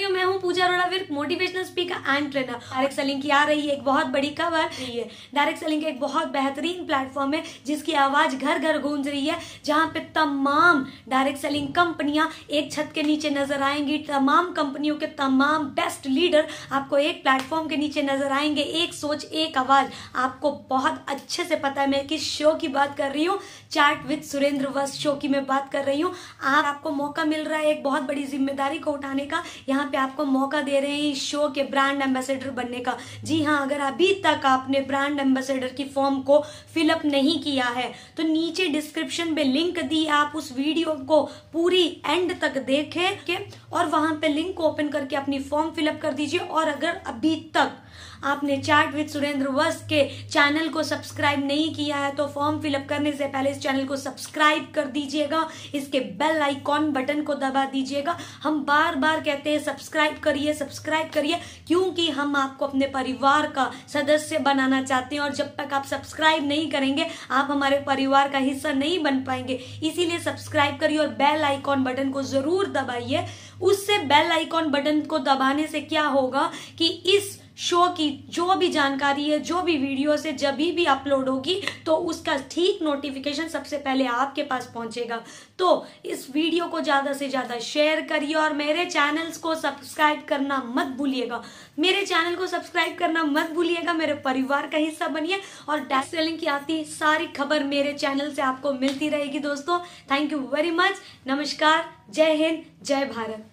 साथियों मैं हूँ Pooja Arora Virk motivational speaker and trainer direct selling की आ रही है एक बहुत बड़ी खबर रही है डायरेक्ट सेलिंग एक बहुत बेहतरीन प्लेटफॉर्म है जिसकी आवाज घर घर गूंज रही है जहाँ पे तमाम डायरेक्ट सेलिंग कंपनियां एक छत के नीचे नजर आएंगी तमाम कंपनियों के तमाम बेस्ट लीडर आपको एक प्लेटफॉर्म के नीचे नजर आएंगे एक सोच एक आवाज आपको बहुत अच्छे से पता है मैं किस शो की बात कर रही हूँ चैट विद सुरेंद्र वस्त शो की मैं बात कर रही हूँ आपको मौका मिल रहा है एक बहुत बड़ी जिम्मेदारी को उठाने का यहाँ पे आपको मौका दे रहे हैं इस शो के ब्रांड एम्बेसडर बनने का जी हाँ अगर अभी तक आपने ब्रांड एम्बेसडर की फॉर्म को फिलअप नहीं किया है तो नीचे डिस्क्रिप्शन में लिंक दी आप उस वीडियो को पूरी एंड तक देखें के और वहां पे लिंक ओपन करके अपनी फॉर्म फिलअप कर दीजिए और अगर अभी तक आपने चैट विद सुरेंद्र वस्त के चैनल को सब्सक्राइब नहीं किया है तो फॉर्म फिलअप करने से पहले इस चैनल को सब्सक्राइब कर दीजिएगा इसके बेल आइकॉन बटन को दबा दीजिएगा हम बार बार कहते हैं सब्सक्राइब करिए सब्सक्राइब करिए क्योंकि हम आपको अपने परिवार का सदस्य बनाना चाहते हैं और जब तक आप सब्सक्राइब नहीं करेंगे आप हमारे परिवार का हिस्सा नहीं बन पाएंगे इसीलिए सब्सक्राइब करिए और बेल आइकॉन बटन को जरूर दबाइए उससे बेल आइकॉन बटन को दबाने से क्या होगा कि इस शो की जो भी जानकारी है जो भी वीडियो से जब भी अपलोड होगी तो उसका ठीक नोटिफिकेशन सबसे पहले आपके पास पहुंचेगा तो इस वीडियो को ज़्यादा से ज़्यादा शेयर करिए और मेरे चैनल्स को सब्सक्राइब करना मत भूलिएगा मेरे चैनल को सब्सक्राइब करना मत भूलिएगा मेरे परिवार का हिस्सा बनिए और डैक्स सेलिंग की आती सारी खबर मेरे चैनल से आपको मिलती रहेगी दोस्तों थैंक यू वेरी मच नमस्कार जय हिंद जय भारत